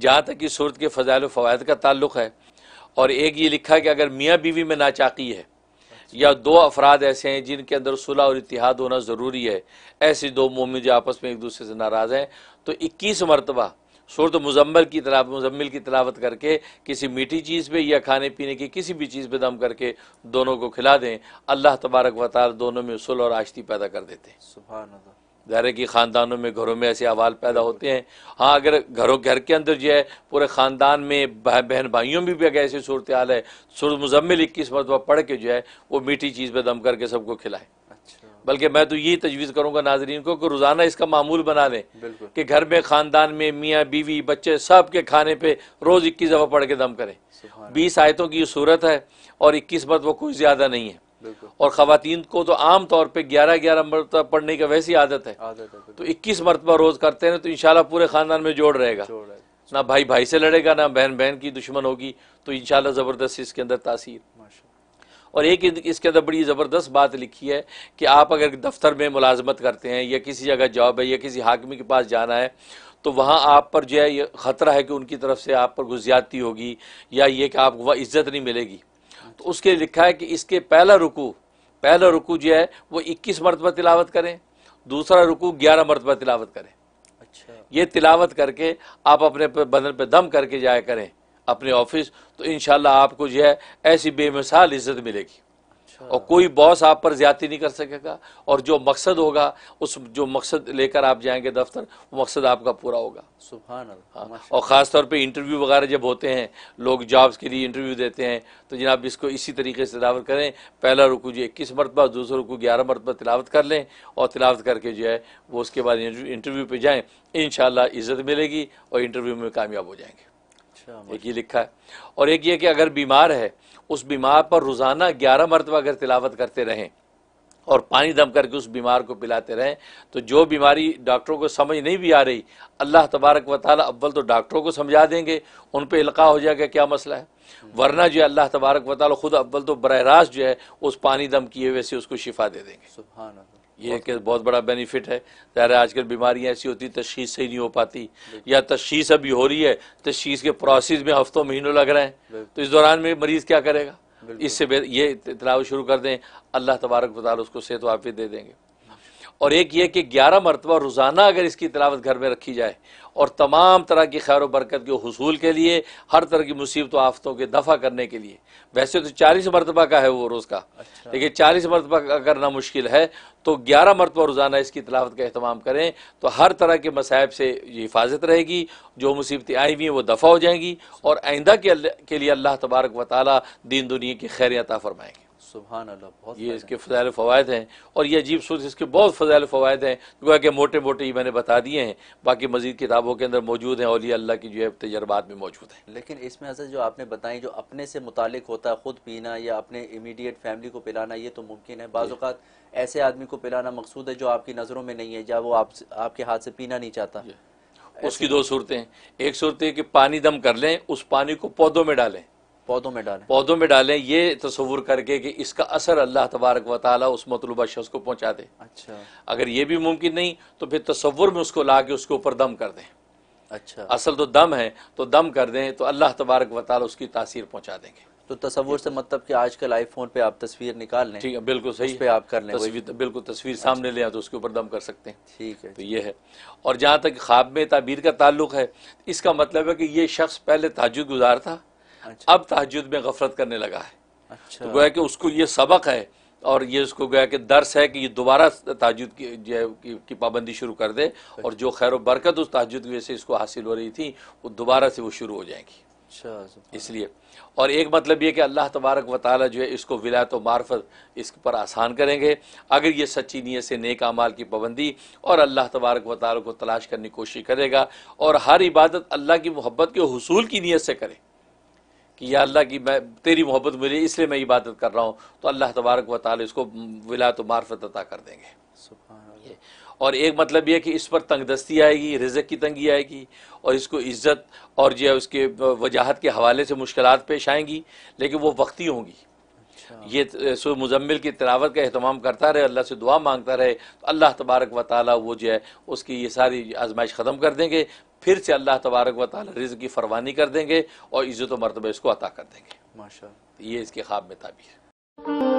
जहाँ तक कि सूरत के फ़जाइल फ़वाद का ताल्लुक है और एक ये लिखा कि अगर मियाँ बीवी में नाचाकी है या दो अफराद ऐसे हैं जिनके अंदर सुलह और इतिहाद होना ज़रूरी है ऐसे दो मोमिन जो आपस में एक दूसरे से नाराज़ हैं तो इक्कीस मरतबा सूरत मुजम्मल की तलाव मुजम्मिल की तलावत करके किसी मीठी चीज़ पर या खाने पीने की किसी भी चीज़ पर दम करके दोनों को खिला दें अल्लाह तबारक वाल दोनों में सुलह और आश्ती पैदा कर देते हैं सुबह ज़ाहिर कि ख़ानदानों में घरों में ऐसे अवाल पैदा होते हैं हाँ अगर घरों घर के अंदर जो है पूरे ख़ानदान में बहन भाइयों में भी अगर ऐसी सूरत हाल है सूरत मुजम्मिल इक्कीस मरतबा पढ़ के जो है वो मीठी चीज़ पर दम करके सबको खिलाए अच्छा। बल्कि मैं तो यही तजवीज़ करूँगा नाजरीन को कि रोज़ाना इसका मामूल बना लें कि घर में ख़ानदान में मियाँ बीवी बच्चे सब के खाने पर रोज़ इक्कीस दफ़ा पढ़ के दम करें बीस आयतों की ये सूरत है और इक्कीस मरतबा कुछ ज़्यादा नहीं है और खातन को तो आम तौर पर ग्यारह ग्यारह मरतबा पढ़ने की वैसी आदत है तो इक्कीस मरतबा रोज करते हैं तो इन पूरे खानदान में जोड़ रहेगा ना भाई भाई से लड़ेगा ना बहन बहन की दुश्मन होगी तो इन ज़बरदस्त इसके अंदर तासीर और एक इसके अंदर बड़ी ज़बरदस्त बात लिखी है कि आप अगर दफ्तर में मुलाजमत करते हैं या किसी जगह जॉब है या किसी हाकमी के पास जाना है तो वहाँ आप पर जो है ये ख़तरा है कि उनकी तरफ से आप पर गुजियाती होगी या ये कि आपको वह इज़्ज़त नहीं मिलेगी तो उसके लिए लिखा है कि इसके पहला रुकू पहला रुकू जो है वो इक्कीस मरतबा तिलावत करें दूसरा रुकू ग्यारह मरतबा तिलावत करें अच्छा ये तिलावत करके आप अपने बदन पर दम करके जाया करें अपने ऑफिस तो इन आपको जो है ऐसी बेमिसाल इज्जत मिलेगी अच्छा। और कोई बॉस आप पर ज्यादा नहीं कर सकेगा और जो मकसद होगा उस जो मकसद लेकर आप जाएंगे दफ्तर वो मकसद आपका पूरा होगा सुबह हाँ और ख़ास तौर पे इंटरव्यू वगैरह जब होते हैं लोग जॉब्स के लिए इंटरव्यू देते हैं तो जनाब इसको इसी तरीके से तिलावत करें पहला रुकू जो इक्कीस मरतबा दूसरा रुकू ग्यारह मरतबा तिलावत कर लें और तिलावत करके जो है वो उसके बाद इंटरव्यू पर जाएँ इन इज़्ज़त मिलेगी और इंटरव्यू में कामयाब हो जाएंगे अच्छा, एक ये लिखा है और एक ये कि अगर बीमार है उस बीमार पर रोज़ाना ग्यारह मरतबा अगर तिलावत करते रहें और पानी दम करके उस बीमार को पिलाते रहें तो जो बीमारी डॉक्टरों को समझ नहीं भी आ रही अल्लाह तबारक व ताली अव्वल तो डॉक्टरों को समझा देंगे उन पर इल्का हो जाएगा क्या मसला है वरना जो अल्लाह तबारक व ताली खुद अव्वल तो बर रास्त जो है उस पानी दम किए हुए से उसको शिफा दे देंगे सुबह ये एक बहुत बड़ा बेनिफिट है ज़ाहिर आजकल बीमारियाँ ऐसी होती तशीस से ही नहीं हो पाती या तशीस अभी हो रही है तशीस के प्रोसेस में हफ्तों महीनों लग रहे हैं तो इस दौरान में मरीज़ क्या करेगा इससे ये इतलाव शुरू कर दें अल्लाह तबारक बताल उसको सेहत वापिस दे देंगे और एक ये कि ग्यारह मरतबा रोज़ाना अगर इसकी तलावत घर में रखी जाए और तमाम तरह की खैर बरकत के हसूल के लिए हर तरह की मुसीबत आफतों के दफ़ा करने के लिए वैसे तो चालीस मरतबा का है वो रोज़ का अच्छा। लेकिन चालीस मरतबा का करना मुश्किल है तो ग्यारह मरतबा रोज़ाना इसकी तलावत का अहतमाम करें तो हर तरह के मसायब से ये हिफाजत रहेगी जो मुसीबतें आई हुई हैं वो दफ़ा हो जाएंगी और आइंदा के, लिए अल्लाह तबारक व ताली दीन दुनिया की खैर अता फरमाएंगे सुबहान ये इसके फ़जाइल फवायद हैं और ये अजीब सूरत इसके बहुत फ़जाइल फ़वायद हैं तो क्योंकि कि मोटे मोटे ये मैंने बता दिए हैं बाकी मजीद किताबों के अंदर मौजूद हैं और ये अल्लाह की जो है तजर्बात में मौजूद है लेकिन इसमें असर जो आपने बताई जो अपने से मुतल होता है ख़ुद पीना या अपने इमीडिएट फैमिली को पिलाना ये तो मुमकिन है बाज़ात ऐसे आदमी को पिलाना मकसूद है जो आपकी नज़रों में नहीं है या वो आपके हाथ से पीना नहीं चाहता उसकी दो सूरतें एक सूरत है कि पानी दम कर लें उस पानी को पौधों में डालें पौधों में डालें पौधों में डालें ये तस्वुर करके कि इसका असर अल्लाह तबारक व ताली उस मतलूबा शख्स को पहुँचा दे अच्छा अगर ये भी मुमकिन नहीं तो फिर तस्वुर में उसको ला के उसके ऊपर दम कर दें अच्छा असल तो दम है तो दम कर दें तो अल्लाह तबारक व ताली उसकी तासीर पहुँचा देंगे तो तस्वुर से मतलब कि आजकल आईफोन पे आप तस्वीर निकाल लें ठीक है बिल्कुल सही पे आप कर लें तस्वीर बिल्कुल तस्वीर सामने अच्छा। ले आए तो उसके ऊपर दम कर सकते हैं ठीक है तो ये है और जहाँ तक ख्वाब में ताबीर का ताल्लुक है इसका मतलब है कि ये शख्स पहले ताजुद गुजार था अच्छा। अब तहजद में गफरत करने लगा है अच्छा। तो गोया कि उसको ये सबक है और ये उसको गया कि दर्स है कि ये दोबारा ताजुद की, की, की पाबंदी शुरू कर दे और जो खैर बरकत उस ताजुद की वजह से इसको हासिल हो रही थी वो दोबारा से वो शुरू हो जाएगी अच्छा, इसलिए और एक मतलब ये कि अल्लाह तबारक व ताली जो है इसको विलायत तो मार्फत इस पर आसान करेंगे अगर ये सच्ची नीयत से नेक अमाल की पाबंदी और अल्लाह तबारक व को तलाश करने की कोशिश करेगा और हर इबादत अल्लाह की मोहब्बत के हसूल की नीयत से करे कि या अल्लाह की मैं तेरी मोहब्बत मिली इसलिए मैं इबादत कर रहा हूँ तो अल्लाह तबारक व ताली इसको तो मार्फत अता कर देंगे और एक मतलब यह कि इस पर तंगदस्ती आएगी रिजक की तंगी आएगी और इसको इज़्ज़त और जो है उसके वजाहत के हवाले से मुश्किल पेश आएंगी लेकिन वो वक्ती होंगी अच्छा। ये सो मुजम्मिल की तिलावत का अहतमाम करता रहे अल्लाह से दुआ मांगता रहे तो अल्लाह तबारक व ताली वो जो है उसकी ये सारी आजमाइश ख़त्म कर देंगे फिर से अल्लाह तबारक वाल रिज की फरवानी कर देंगे और इज़्ज़त मरतबे इसको अता कर देंगे माशा ये इसके ख्वाब में है